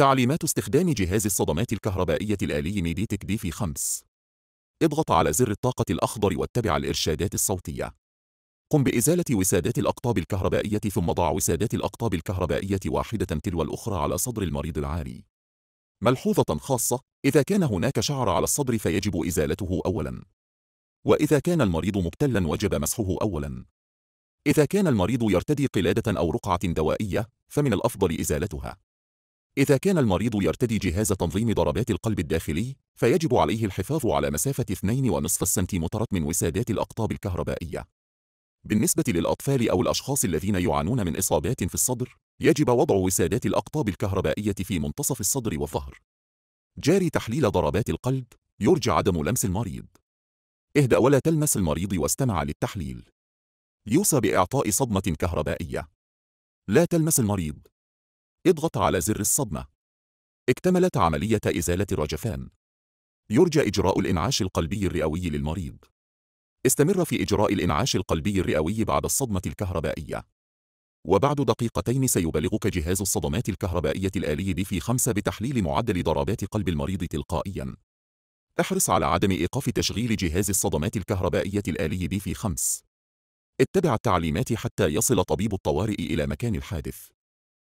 تعليمات استخدام جهاز الصدمات الكهربائية الآلي ميدي دي في 5 اضغط على زر الطاقة الأخضر واتبع الإرشادات الصوتية قم بإزالة وسادات الأقطاب الكهربائية ثم ضع وسادات الأقطاب الكهربائية واحدة تلو الأخرى على صدر المريض العاري ملحوظة خاصة إذا كان هناك شعر على الصدر فيجب إزالته أولاً وإذا كان المريض مبتلاً وجب مسحه أولاً إذا كان المريض يرتدي قلادة أو رقعة دوائية فمن الأفضل إزالتها إذا كان المريض يرتدي جهاز تنظيم ضربات القلب الداخلي فيجب عليه الحفاظ على مسافة 2.5 سنتيمترات من وسادات الأقطاب الكهربائية بالنسبة للأطفال أو الأشخاص الذين يعانون من إصابات في الصدر يجب وضع وسادات الأقطاب الكهربائية في منتصف الصدر والظهر جاري تحليل ضربات القلب يرجى عدم لمس المريض اهدأ ولا تلمس المريض واستمع للتحليل يوصى بإعطاء صدمة كهربائية لا تلمس المريض اضغط على زر الصدمة. اكتملت عملية إزالة الرجفان. يرجى إجراء الإنعاش القلبي الرئوي للمريض. استمر في إجراء الإنعاش القلبي الرئوي بعد الصدمة الكهربائية. وبعد دقيقتين سيبلغك جهاز الصدمات الكهربائية الآلي دي في 5 بتحليل معدل ضربات قلب المريض تلقائياً. احرص على عدم إيقاف تشغيل جهاز الصدمات الكهربائية الآلي دي في 5. اتبع التعليمات حتى يصل طبيب الطوارئ إلى مكان الحادث.